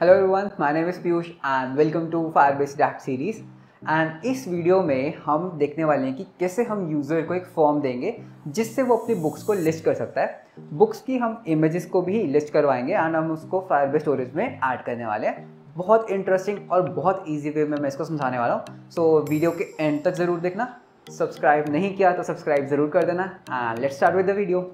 Hello everyone my name is Piyush and welcome to Firebase dapp series and इस video में हम देखने वाले हैं कि कैसे हम यूज़र को एक फॉर्म देंगे जिससे वो अपनी बुक्स को लिस्ट कर सकता है बुक्स की हम इमेजेस को भी लिस्ट करवाएंगे एंड हम उसको फायर बेस स्टोरेज में ऐड करने वाले हैं बहुत इंटरेस्टिंग और बहुत ईजी वे में मैं इसको समझाने वाला हूँ सो so, वीडियो के एंड तक ज़रूर देखना सब्सक्राइब नहीं किया तो सब्सक्राइब ज़रूर कर देना and let's start with the video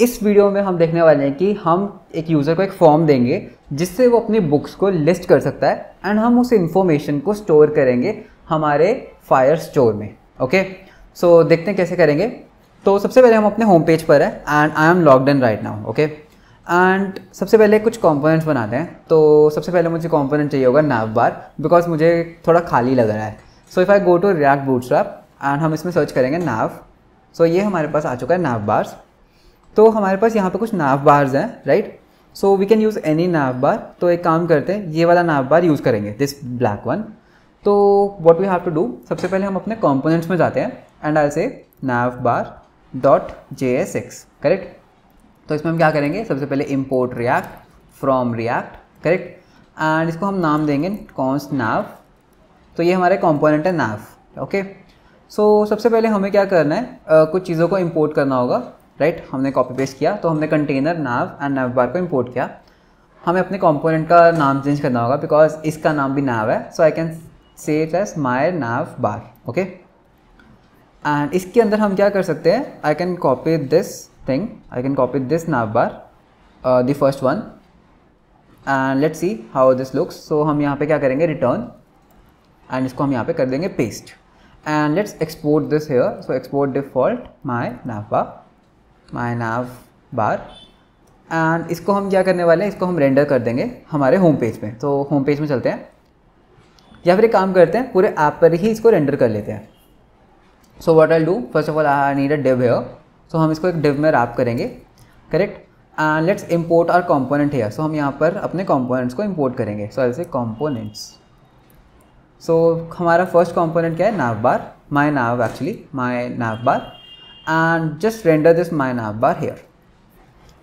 इस वीडियो में हम देखने वाले हैं कि हम एक यूज़र को एक फॉर्म देंगे जिससे वो अपनी बुक्स को लिस्ट कर सकता है एंड हम उस इन्फॉर्मेशन को स्टोर करेंगे हमारे फायर स्टोर में ओके सो so, देखते हैं कैसे करेंगे तो सबसे पहले हम अपने होम पेज पर है and I am locked in right now okay and सबसे पहले कुछ कॉम्पोनेंट्स बनाते हैं तो सबसे पहले मुझे कॉम्पोनेंट चाहिए होगा नाव बार बिकॉज मुझे थोड़ा खाली लग रहा है so if I go to React boot and हम इसमें सर्च करेंगे नाव सो so, ये हमारे पास आ चुका है नाव बार्स तो हमारे पास यहाँ पे कुछ नाव बार्स हैं right so we can use any nav bar तो एक काम करते हैं ये वाला नाव बार यूज़ करेंगे दिस ब्लैक वन तो what we have to do सबसे पहले हम अपने कॉम्पोनेंट्स में जाते हैं and I say nav bar dot J S X correct तो इसमें हम क्या करेंगे सबसे पहले import React from React correct and इसको हम नाम देंगे कॉन्स नाव तो ये हमारे कॉम्पोनेंट है नाव ओके सो सबसे पहले हमें क्या करना है uh, कुछ चीज़ों को इम्पोर्ट करना होगा राइट हमने कॉपी पेस्ट किया तो हमने कंटेनर नाव एंड नाव बार को इम्पोर्ट किया हमें अपने कॉम्पोनेंट का नाम चेंज करना होगा बिकॉज इसका नाम भी नाव है so I can say it as my nav bar okay and इसके अंदर हम क्या कर सकते हैं I can copy this thing I can copy this nav bar the first one and let's see how this looks so हम यहाँ पे क्या करेंगे रिटर्न एंड इसको हम यहाँ पे कर देंगे paste and let's export this here so export default my bar my nav bar and इसको हम क्या करने वाले हैं इसको हम रेंडर कर देंगे हमारे होम पेज में तो होम पेज में चलते हैं या फिर एक काम करते हैं पूरे ऐप पर ही इसको रेंडर कर लेते हैं so what I do first of all I need a div here so हम इसको एक डिव में रैप करेंगे correct and let's import our component here so हम यहाँ पर अपने कॉम्पोनेंट्स को इम्पोर्ट करेंगे सो आई से कॉम्पोनेंट्स सो हमारा फर्स्ट कॉम्पोनेंट क्या है nav bar my nav actually my nav bar and just render this my nav bar here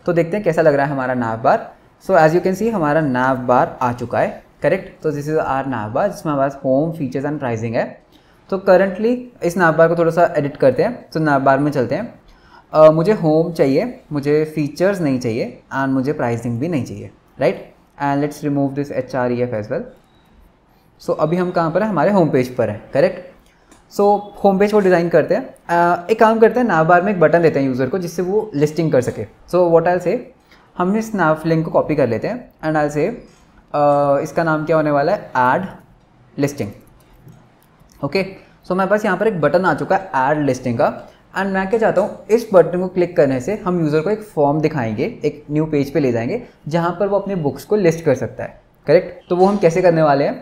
तो देखते हैं कैसा लग रहा है हमारा nav bar so as you can see हमारा नाव बार आ चुका है करेक्ट तो this is our nav bar जिसमें हमारे पास होम फीचर्स एंड प्राइजिंग है तो करंटली इस नाव बार को थोड़ा सा एडिट करते हैं तो नाव बार में चलते हैं uh, मुझे होम चाहिए मुझे फीचर्स नहीं चाहिए एंड मुझे प्राइजिंग भी नहीं चाहिए right and let's remove this H R E F as well so अभी हम कहाँ पर हैं हमारे होम पेज पर हैं करेक्ट सो होम पेज को डिज़ाइन करते हैं एक काम करते हैं नाव बार में एक बटन देते हैं यूज़र को जिससे वो लिस्टिंग कर सके सो वॉट आल से हम इस नाव लिंक को कॉपी कर लेते हैं एंड आल से इसका नाम क्या होने वाला है एड लिस्टिंग ओके सो मेरे पास यहाँ पर एक बटन आ चुका है एड लिस्टिंग का एंड मैं क्या चाहता हूँ इस बटन को क्लिक करने से हम यूज़र को एक फॉर्म दिखाएंगे एक न्यू पेज पे ले जाएंगे जहाँ पर वो अपने बुक्स को लिस्ट कर सकता है करेक्ट तो वो हम कैसे करने वाले हैं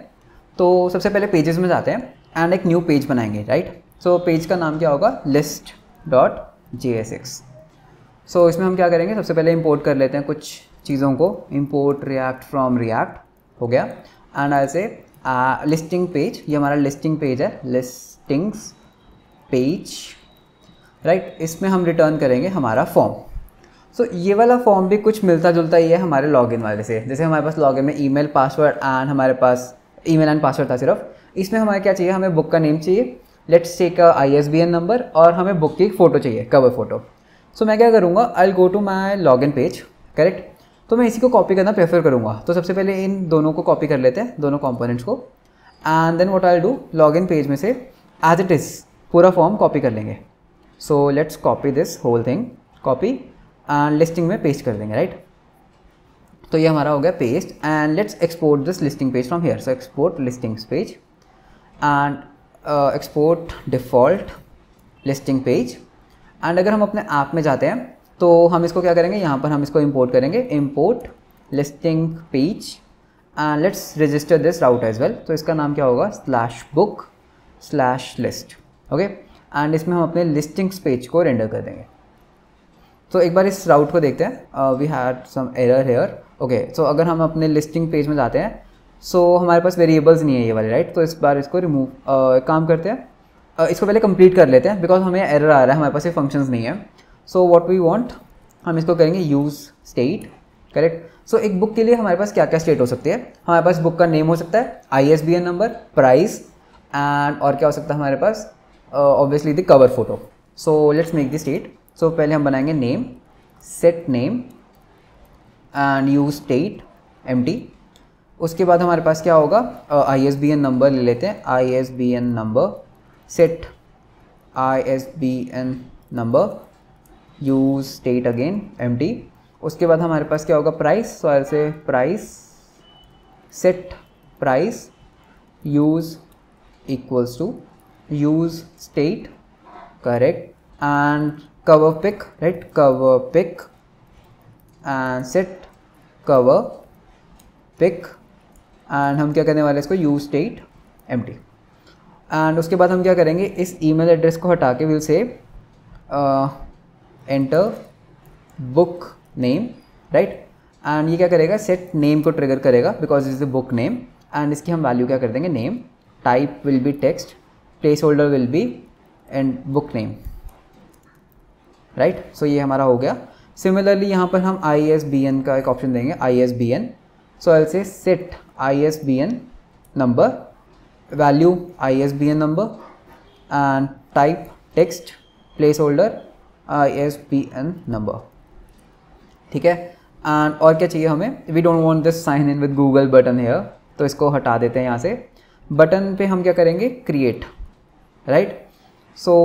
तो सबसे पहले पेजेस में जाते हैं एंड एक न्यू पेज बनाएंगे राइट सो पेज का नाम क्या होगा list dot J S X so इसमें हम क्या करेंगे सबसे पहले इम्पोर्ट कर लेते हैं कुछ चीज़ों को इम्पोर्ट रिएक्ट फ्रॉम रिएक्ट हो गया एंड ऐसे लिस्टिंग पेज ये हमारा लिस्टिंग पेज है लिस्टिंग्स पेज राइट इसमें हम रिटर्न करेंगे हमारा फॉर्म सो so, ये वाला फॉर्म भी कुछ मिलता जुलता ही है हमारे लॉगिन वाले से जैसे हमारे पास लॉगिन में ईमेल पासवर्ड एंड हमारे पास ईमेल एंड पासवर्ड था सिर्फ इसमें हमें क्या चाहिए हमें बुक का नेम चाहिए let's take a I S B N number और हमें बुक की एक फ़ोटो चाहिए कवर फ़ोटो सो मैं क्या करूँगा I go to my log in page correct तो मैं इसी को कॉपी करना प्रेफर करूँगा तो सबसे पहले इन दोनों को कॉपी कर लेते हैं दोनों कॉम्पोनेंट्स को and then what I do log in page में से एज इट इज़ पूरा फॉर्म कॉपी कर लेंगे so let's copy this whole thing copy and listing में पेस्ट कर देंगे राइट right? तो ये हमारा हो गया paste and let's export this listing page from here so export listings page and export default listing page and अगर हम अपने ऐप में जाते हैं तो हम इसको क्या करेंगे यहाँ पर हम इसको इम्पोर्ट करेंगे import listing page and let's register this route as well तो इसका नाम क्या होगा slash book slash list okay and इसमें हम अपने लिस्टिंग्स पेज को रेंडर कर देंगे तो so, एक बार इस राउट को देखते हैं we had some error here okay so अगर हम अपने लिस्टिंग पेज में जाते हैं सो so, हमारे पास वेरिएबल्स नहीं है ये वाले राइट तो इस बार इसको रिमूव काम करते हैं uh, इसको पहले कंप्लीट कर लेते हैं बिकॉज हमें एरर आ रहा है हमारे पास ये फंक्शंस नहीं है सो वॉट वी वॉन्ट हम इसको करेंगे यूज़ स्टेट करेक्ट सो एक बुक के लिए हमारे पास क्या क्या स्टेट हो सकती है हमारे पास बुक का नेम हो सकता है आई नंबर प्राइस एंड और क्या हो सकता है हमारे पास obviously the cover photo so let's make the state so पहले हम बनाएंगे name set name and use state M T उसके बाद हमारे पास क्या होगा I S B N number ले लेते हैं I S B N number set I S B N number use state again M T उसके बाद हमारे पास क्या होगा price so say price set price use equals to use state correct and cover pic right cover pic and set cover pic and हम क्या करने वाले हैं इसको use state M T and उसके बाद हम क्या करेंगे इस ईमेल एड्रेस को हटा के will say enter book name right and ये क्या करेगा सेट नेम को ट्रिगर करेगा because is the book name and इसकी हम वैल्यू क्या कर देंगे name type will be text placeholder will be and book name right so ये हमारा हो गया सिमिलरली यहाँ पर हम आई एस बी एन का एक ऑप्शन देंगे I S B N so I'll say set ISBN number, value ISBN number and type text placeholder ISBN number. ठीक है एंड और क्या चाहिए हमें we don't want this sign in with Google button here तो इसको हटा देते हैं यहाँ से बटन पे हम क्या करेंगे क्रिएट राइट सो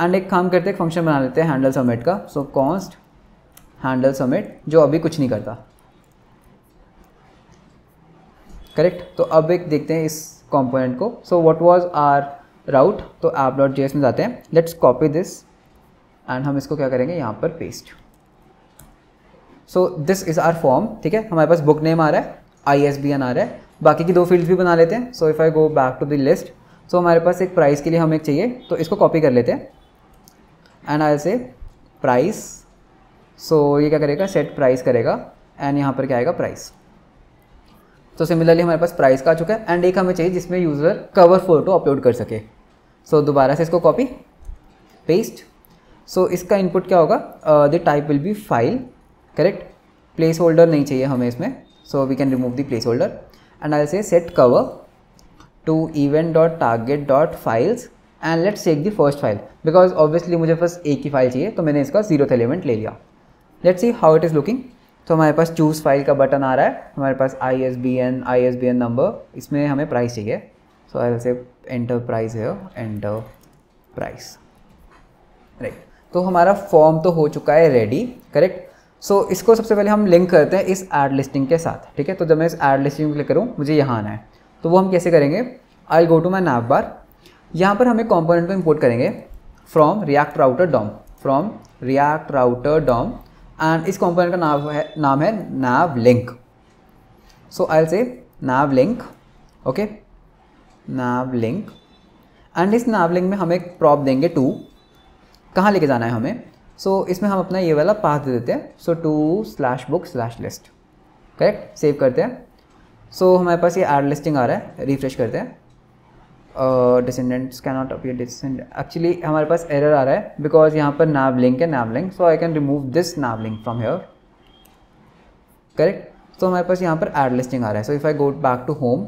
एंड एक काम करते हैं फंक्शन बना लेते हैं हैंडल सबमिट का सो कॉन्स्ट हैंडल सबमिट जो अभी कुछ नहीं करता करेक्ट तो अब एक देखते हैं इस कॉम्पोनेंट को so what was our route तो ऐप डॉट एस में जाते हैं लेट्स कॉपी दिस एंड हम इसको क्या करेंगे यहाँ पर paste so this is our form ठीक है हमारे पास बुक नेम आ रहा है आई एस बी एन आ रहा है बाकी की दो फील्ड भी बना लेते हैं so if I go back to the list so हमारे पास एक प्राइस के लिए हमें एक चाहिए तो इसको कॉपी कर लेते हैं एंड आई से प्राइस सो ये क्या करेगा सेट प्राइस करेगा एंड यहाँ पर क्या आएगा प्राइस तो सिमिलरली हमारे पास प्राइस का आ चुका है एंड एक हमें चाहिए जिसमें यूज़र कवर फोटो अपलोड कर सके सो so, दोबारा से इसको कॉपी पेस्ट सो इसका इनपुट क्या होगा the type will be file correct placeholder नहीं चाहिए हमें इसमें so we can remove the placeholder and I say set cover to event dot target dot files and let's take the first file because obviously मुझे first एक ही file चाहिए तो मैंने इसका जीरो एलिमेंट ले लिया let's see how it is looking तो हमारे पास चूज़ फाइल का बटन आ रहा है हमारे पास I S B N I S B N number इसमें हमें प्राइस चाहिए so I will say enter price है एंटर प्राइस राइट तो हमारा फॉर्म तो हो चुका है रेडी करेक्ट सो so, इसको सबसे पहले हम लिंक करते हैं इस एड लिस्टिंग के साथ ठीक है तो जब मैं इस एड लिस्टिंग क्लिक करूँ मुझे यहाँ आना है तो वो हम कैसे करेंगे आई गो टू माई नैप बार यहाँ पर हमें कॉम्पोनेंट को इम्पोर्ट करेंगे from React router DOM from React router DOM and इस कंपोनेंट का नाम है नाम है nav link so I say nav link okay nav link and इस नाव लिंक में हम एक प्रॉप देंगे टू कहाँ लेके जाना है हमें सो so, इसमें हम अपना ये वाला पाथ दे देते हैं so to slash book slash list correct save करते हैं सो so, हमारे पास ये एड लिस्टिंग आ रहा है रिफ्रेश करते हैं descendants can not appear descend actually हमारे पास एरर आ रहा है बिकॉज यहाँ पर नाव लिंक है nav link so I can remove this nav link from here correct तो हमारे पास यहाँ पर एड लिस्टिंग आ रहा है so if I go back to home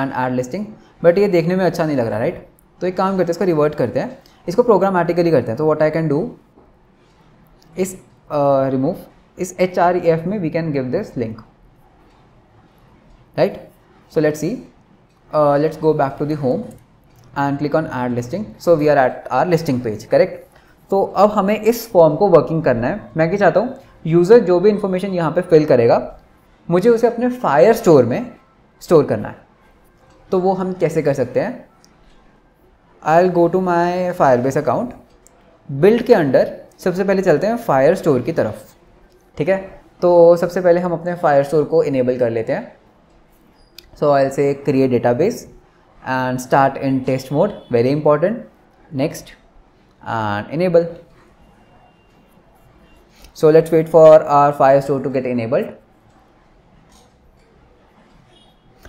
and add listing but ये देखने में अच्छा नहीं लग रहा राइट तो एक काम करते हैं इसको रिवर्ट करते हैं इसको प्रोग्रामेटिकली करते हैं तो what I can do is remove इस एच आर ई एफ में we can give this link right so let see uh, let's go back to the home and click on add listing so we are at our listing page correct तो अब हमें इस form को working करना है मैं क्या चाहता हूँ यूज़र जो भी इंफॉर्मेशन यहाँ पे फिल करेगा मुझे उसे अपने फायर स्टोर में स्टोर करना है तो वो हम कैसे कर सकते हैं I go to my Firebase account build के अंडर सबसे पहले चलते हैं फायर स्टोर की तरफ ठीक है तो सबसे पहले हम अपने फायर स्टोर को इनेबल कर लेते हैं so I'll say create database and start in test mode very important next and enable so let's wait for our firestore to get enabled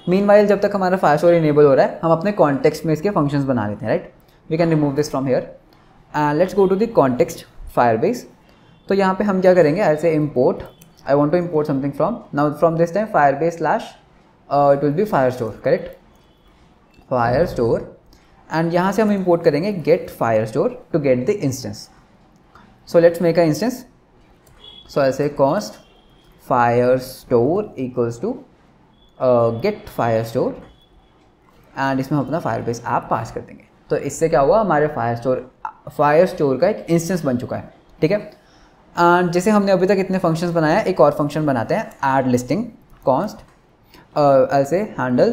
meanwhile जब तक हमारा फायर स्टोर इनेबल हो रहा है हम अपने कॉन्टेक्स्ट में इसके फंक्शंस बना लेते हैं right we can remove this from here and let's go to the context base तो यहाँ पे हम क्या करेंगे I a import I want to import something from now from this time Firebase slash uh, it will be firestore correct firestore and यहाँ से हम import करेंगे get firestore to get the instance so let's make a instance so I'll say const firestore equals to uh, get firestore and इसमें हम अपना Firebase app पास कर देंगे तो इससे क्या हुआ हमारे फायर स्टोर फायर स्टोर का एक इंस्टेंस बन चुका है ठीक है एंड जैसे हमने अभी तक इतने फंक्शंस बनाया एक और फंक्शन बनाते हैं add listing const uh, I'll say handle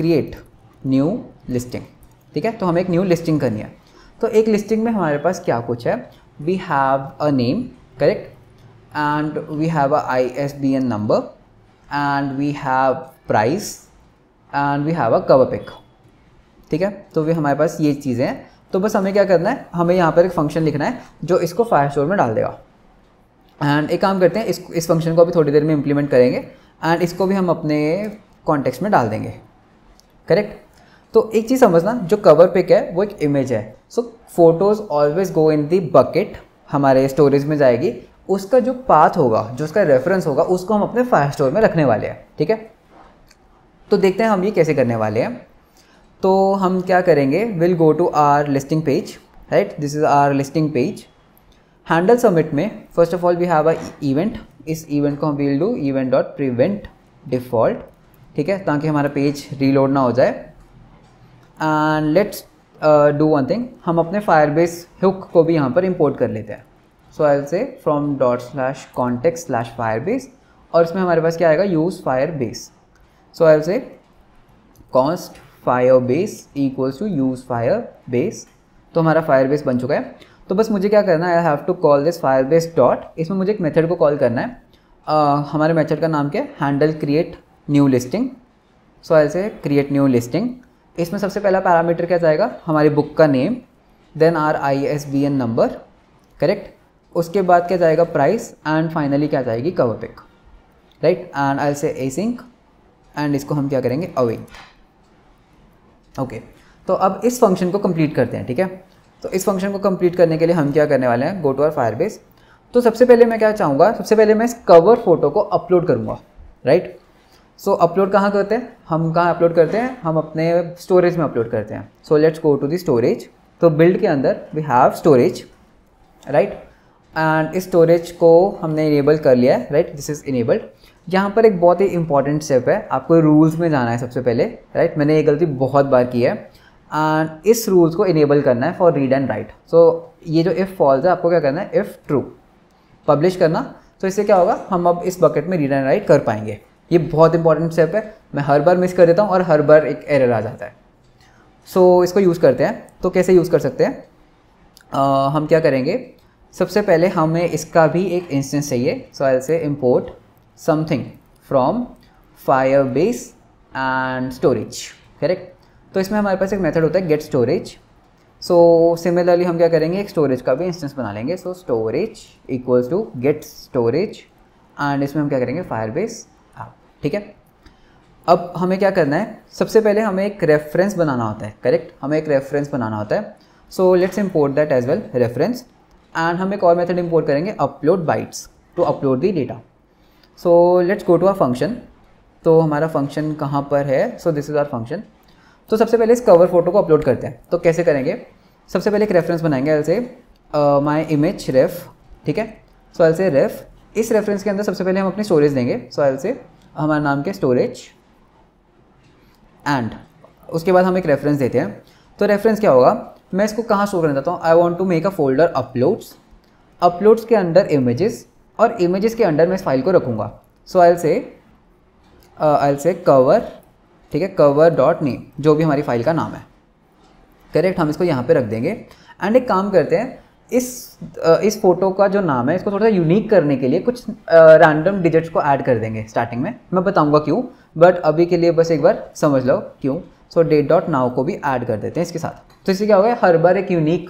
create new listing ठीक है तो हमें एक न्यू लिस्टिंग करनी है तो एक लिस्टिंग में हमारे पास क्या कुछ है we have a name correct and we have a I S B N number and we have price and we have a cover pic ठीक है तो भी हमारे पास ये चीज़ें हैं तो बस हमें क्या करना है हमें यहाँ पर एक फंक्शन लिखना है जो इसको फायर स्टोर में डाल देगा एंड एक काम करते हैं इस इस फंक्शन को अभी थोड़ी देर में इम्प्लीमेंट करेंगे एंड इसको भी हम अपने कॉन्टेक्स में डाल देंगे करेक्ट तो एक चीज़ समझना जो कवर पिक है वो एक इमेज है so photos always go in the bucket हमारे स्टोरेज में जाएगी उसका जो पाथ होगा जो उसका रेफरेंस होगा उसको हम अपने फायर स्टोर में रखने वाले हैं ठीक है तो देखते हैं हम ये कैसे करने वाले हैं तो हम क्या करेंगे will go to our listing page right this is our listing page handle submit में first of all we have a event इस इवेंट को हम will do event dot prevent default ठीक है ताकि हमारा पेज रीलोड ना हो जाए and let's do one thing हम अपने फायरबेस हुक को भी यहाँ पर इंपोर्ट कर लेते हैं so I say from dot slash contact slash base और इसमें हमारे पास क्या आएगा use Firebase so I say const Firebase equals to use Firebase तो हमारा फायर बेस बन चुका है तो बस मुझे क्या करना है I have to call this Firebase dot इसमें मुझे एक मेथड को कॉल करना है uh, हमारे मेथड का नाम क्या है handle create new listing so ऐसे क्रिएट न्यू लिस्टिंग इसमें सबसे पहला पैरामीटर क्या जाएगा हमारी बुक का name then our I S B N number correct उसके बाद क्या जाएगा प्राइस एंड फाइनली क्या जाएगी cover pic right and I say A sink and इसको हम क्या करेंगे अवे ओके okay. तो अब इस फंक्शन को कंप्लीट करते हैं ठीक है तो इस फंक्शन को कंप्लीट करने के लिए हम क्या करने वाले हैं गो टू आर फायरबेस तो सबसे पहले मैं क्या चाहूँगा सबसे पहले मैं इस कवर फोटो को अपलोड करूँगा राइट सो अपलोड कहाँ करते हैं हम कहाँ अपलोड करते हैं हम अपने स्टोरेज में अपलोड करते हैं so let's go to the storage तो बिल्ड के अंदर we have storage right and इस स्टोरेज को हमने इनेबल कर लिया है राइट दिस इज़ इनेबल्ड यहाँ पर एक बहुत ही इंपॉर्टेंट स्टेप है आपको रूल्स में जाना है सबसे पहले राइट right? मैंने ये गलती बहुत बार की है एंड इस रूल्स को इनेबल करना है for read and write so ये जो इफ़ फॉल्स है आपको क्या करना है इफ़ ट्रू पब्लिश करना तो इससे क्या होगा हम अब इस बकेट में रीड एंड राइट कर पाएंगे ये बहुत इंपॉर्टेंट स्टेप है मैं हर बार मिस कर देता हूँ और हर बार एक एरर आ जाता है सो so, इसको यूज़ करते हैं तो कैसे यूज़ कर सकते हैं uh, हम क्या करेंगे सबसे पहले हमें इसका भी एक इंस्टेंस चाहिए so I say import something from Firebase and storage correct तो इसमें हमारे पास एक मेथड होता है गेट स्टोरेज सो सिमिलरली हम क्या करेंगे एक स्टोरेज का भी इंस्टेंस बना लेंगे so storage equals to get storage and इसमें हम क्या करेंगे फायर हाँ, बेस ठीक है अब हमें क्या करना है सबसे पहले हमें एक रेफरेंस बनाना होता है करेक्ट हमें एक रेफरेंस बनाना होता है so let's import that as well reference and हम एक और मेथड इम्पोर्ट करेंगे upload bytes to upload the data so let's go to our function तो हमारा फंक्शन कहाँ पर है so this is our function तो सबसे पहले इस कवर फोटो को अपलोड करते हैं तो कैसे करेंगे सबसे पहले एक रेफरेंस बनाएंगे एल से माई इमेज रेफ ठीक है सो एल से रेफ इस रेफरेंस के अंदर सबसे पहले हम अपनी स्टोरेज देंगे सो एल से हमारे नाम के स्टोरेज एंड उसके बाद हम एक रेफरेंस देते हैं तो रेफरेंस क्या होगा मैं इसको कहाँ स्टोर करना चाहता हूँ I want to make a folder uploads uploads के अंडर इमेजेस और इमेजेस के अंडर मैं इस फाइल को रखूँगा सो आई से आई से कवर ठीक है कवर डॉट नेम जो भी हमारी फाइल का नाम है करेक्ट हम इसको यहाँ पे रख देंगे एंड एक काम करते हैं इस इस फोटो का जो नाम है इसको थोड़ा सा यूनिक करने के लिए कुछ रैंडम डिजिट्स को ऐड कर देंगे स्टार्टिंग में मैं बताऊंगा क्यों बट अभी के लिए बस एक बार समझ लो क्यों सो डेट डॉट नाव को भी ऐड कर देते हैं इसके साथ तो इससे क्या होगा हर बार एक यूनिक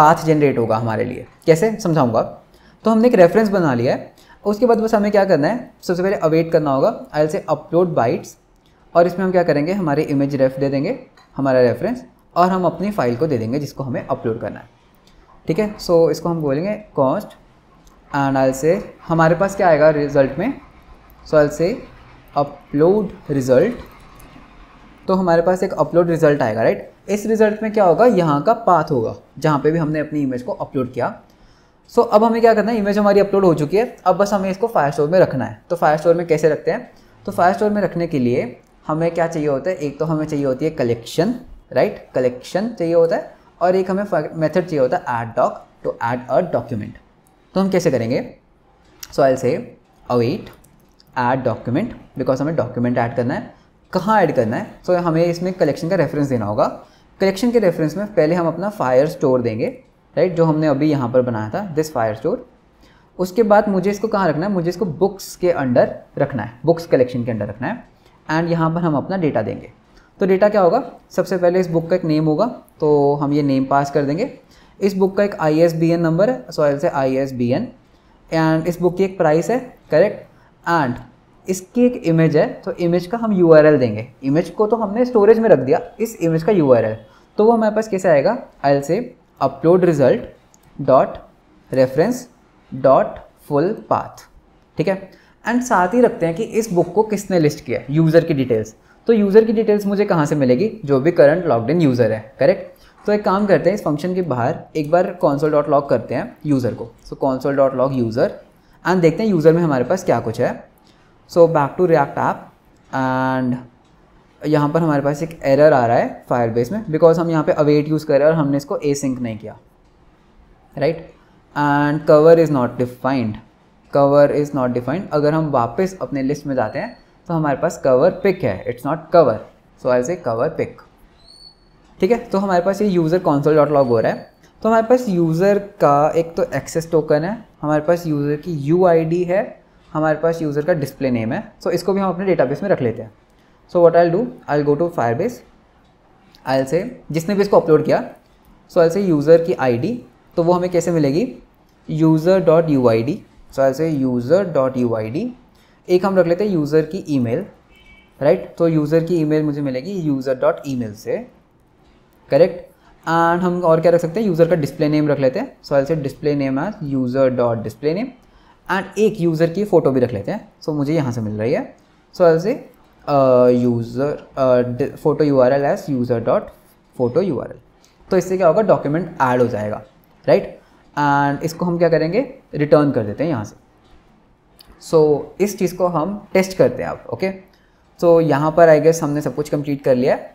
पाथ जनरेट होगा हमारे लिए कैसे समझाऊंगा तो हमने एक रेफरेंस बना लिया है उसके बाद बस हमें क्या करना है सबसे पहले अवेट करना होगा आई से अपलोड बाइट्स और इसमें हम क्या करेंगे हमारे इमेज रेफ दे देंगे हमारा रेफरेंस और हम अपनी फाइल को दे देंगे जिसको हमें अपलोड करना है ठीक है सो इसको हम बोलेंगे कॉस्ट एंड आल से हमारे पास क्या आएगा रिजल्ट में सो आल से अपलोड रिजल्ट तो हमारे पास एक अपलोड रिजल्ट आएगा राइट इस रिजल्ट में क्या होगा यहाँ का पाथ होगा जहाँ पे भी हमने अपनी इमेज को अपलोड किया सो so, अब हमें क्या करना है इमेज हमारी अपलोड हो चुकी है अब बस हमें इसको फायर स्टोर में रखना है तो फायर स्टोर में कैसे रखते हैं तो फायर स्टोर में रखने के लिए हमें क्या चाहिए होता है एक तो हमें चाहिए होती है कलेक्शन राइट कलेक्शन चाहिए होता है और एक हमें मेथड चाहिए होता है add doc to add a document तो हम कैसे करेंगे so I say await add document because हमें डॉक्यूमेंट ऐड करना है कहाँ ऐड करना है सो so, हमें इसमें कलेक्शन का रेफरेंस देना होगा कलेक्शन के रेफरेंस में पहले हम अपना फायर स्टोर देंगे राइट जो हमने अभी यहाँ पर बनाया था दिस फायर स्टोर उसके बाद मुझे इसको कहाँ रखना है मुझे इसको बुक्स के अंडर रखना है बुक्स कलेक्शन के अंडर रखना है एंड यहाँ पर हम अपना डेटा देंगे तो डेटा क्या होगा सबसे पहले इस बुक का एक नेम होगा तो हम ये नेम पास कर देंगे इस बुक का एक आई नंबर है सॉइल से आई एंड इस बुक की एक प्राइस है करेक्ट एंड इसकी एक इमेज है तो इमेज का हम यू देंगे इमेज को तो हमने स्टोरेज में रख दिया इस इमेज का यू तो वो हमारे पास कैसे आएगा I'll say upload result dot reference dot full path ठीक है एंड साथ ही रखते हैं कि इस बुक को किसने लिस्ट किया है यूज़र की डिटेल्स तो यूज़र की डिटेल्स मुझे कहाँ से मिलेगी जो भी करंट लॉकड इन यूज़र है करेक्ट तो एक काम करते हैं इस फंक्शन के बाहर एक बार कॉन्सोल डॉट लॉग करते हैं यूज़र को so console dot log user and देखते हैं यूज़र में हमारे पास क्या कुछ है so back to React app and यहाँ पर हमारे पास एक एरर आ रहा है फायरबेस में बिकॉज हम यहाँ पे अवेट यूज़ कर रहे हैं और हमने इसको ए सिंक नहीं किया right and cover is not defined cover is not defined अगर हम वापस अपने लिस्ट में जाते हैं तो हमारे पास कवर पिक है it's not cover so I say cover pic ठीक है तो हमारे पास ये यूज़र कॉन्सोल डॉट लॉग हो रहा है तो हमारे पास यूज़र का एक तो एक्सेस टोकन है हमारे पास यूज़र की यू है हमारे पास यूज़र का डिस्प्ले नेम है सो so, इसको भी हम अपने डेटाबेस में रख लेते हैं so what I do I go to Firebase I say जिसने भी इसको अपलोड किया सो आई से यूज़र की आई तो वो हमें कैसे मिलेगी user dot U I D so ऐसे user dot U I D एक हम रख लेते हैं यूज़र की ईमेल राइट तो यूज़र की ईमेल मुझे मिलेगी यूज़र डॉट मेल से करेक्ट एंड हम और क्या रख सकते हैं यूज़र का डिस्प्ले नेम रख लेते हैं सो ऐसे display name as user dot display name and एक यूज़र की फ़ोटो भी रख लेते हैं सो so, मुझे यहाँ से मिल रही है सो ऐसे user photo U R L as user dot photo U R L तो इससे क्या होगा डॉक्यूमेंट ऐड हो जाएगा राइट एंड इसको हम क्या करेंगे रिटर्न कर देते हैं यहाँ से सो so, इस चीज़ को हम टेस्ट करते हैं आप ओके सो यहाँ पर आई गेस हमने सब कुछ कंप्लीट कर लिया है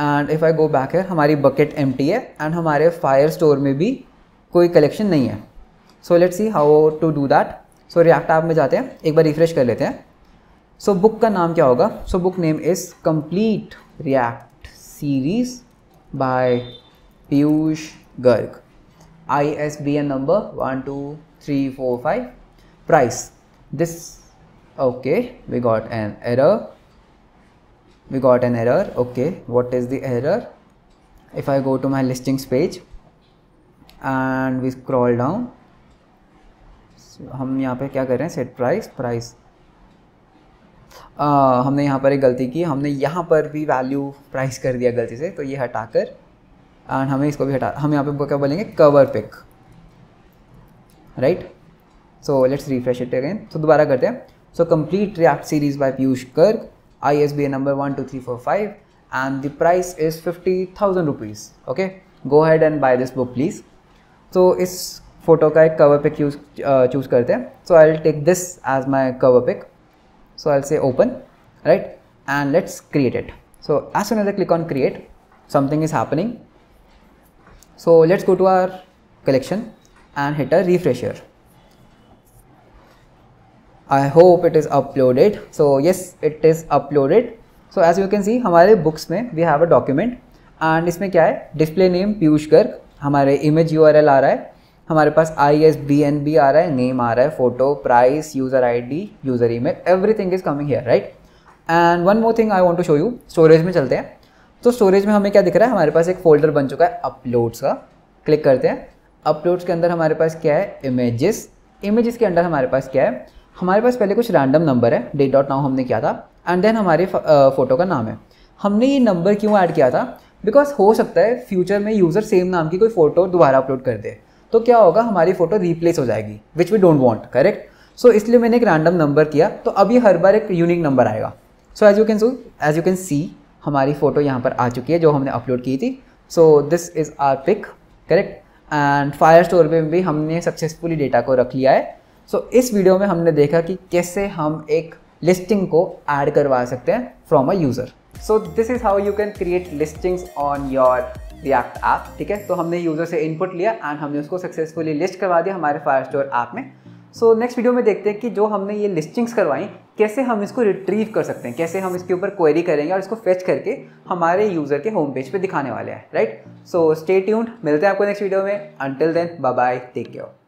and if I go back है हमारी बकेट एम है एंड हमारे फायर स्टोर में भी कोई कलेक्शन नहीं है so let see how to do that so React app में जाते हैं एक बार रिफ्रेश कर लेते हैं सो so, बुक का नाम क्या होगा so book name is complete React series by Piyush Garg ISBN number one two three four five Price. This, okay, we got an error. We got an error. Okay, what is the error? If I go to my listings page and we scroll down, हम यहाँ पे क्या कर रहे हैं set price price हमने यहाँ पर एक गलती की हमने यहाँ पर भी वैल्यू प्राइस कर दिया गलती से तो ये हटाकर एंड हमें इसको भी हटा हम यहाँ पे क्या बोलेंगे cover pic right so let's refresh it again so दोबारा करते हैं so complete React series by Piyush Garg I S B A number one two three four five and the price is fifty thousand rupees okay go ahead and buy this book please तो इस photo का एक cover pick use choose करते हैं so I will take this as my cover pic so I say open right and let's create it so as soon as click on create something is happening So let's go to our collection and hit a refresh here. I hope it is uploaded. So yes, it is uploaded. So as you can see, hamare books mein we have a document and isme kya hai display name piyush Garg hamare image URL aa raha hai हमारे पास I S B N B आ रहा है name आ रहा है photo price user I D user email everything is coming here right and one more thing I want to show you storage में चलते हैं तो स्टोरेज में हमें क्या दिख रहा है हमारे पास एक फोल्डर बन चुका है अपलोड्स का क्लिक करते हैं अपलोड्स के अंदर हमारे पास क्या है इमेजेस इमेजेस के अंदर हमारे पास क्या है हमारे पास पहले कुछ रैंडम नंबर है डेट डॉट नाउ हमने किया था एंड देन हमारे फ़ोटो का नाम है हमने ये नंबर क्यों ऐड किया था बिकॉज हो सकता है फ्यूचर में यूज़र सेम नाम की कोई फ़ोटो दोबारा अपलोड कर दे तो क्या होगा हमारी फ़ोटो रिप्लेस हो जाएगी which we don't want correct so इसलिए मैंने एक रैंडम नंबर किया तो अभी हर बार एक यूनिक नंबर आएगा so as you can see as you can see हमारी फ़ोटो यहाँ पर आ चुकी है जो हमने अपलोड की थी so this is our pic correct and Firestore में भी हमने सक्सेसफुली डेटा को रख लिया है सो so, इस वीडियो में हमने देखा कि कैसे हम एक लिस्टिंग को ऐड करवा सकते हैं from a user so this is how you can create listings on your React app ठीक है तो हमने यूज़र से इनपुट लिया एंड हमने उसको सक्सेसफुली लिस्ट करवा दिया हमारे फायर स्टोर ऐप में सो नेक्स्ट वीडियो में देखते हैं कि जो हमने ये लिस्टिंग्स करवाई कैसे हम इसको रिट्रीव कर सकते हैं कैसे हम इसके ऊपर क्वेरी करेंगे और इसको फेच करके हमारे यूज़र के होम पेज पे दिखाने वाले हैं राइट सो स्टे ट्यून्ड मिलते हैं आपको नेक्स्ट वीडियो में until then bye bye take care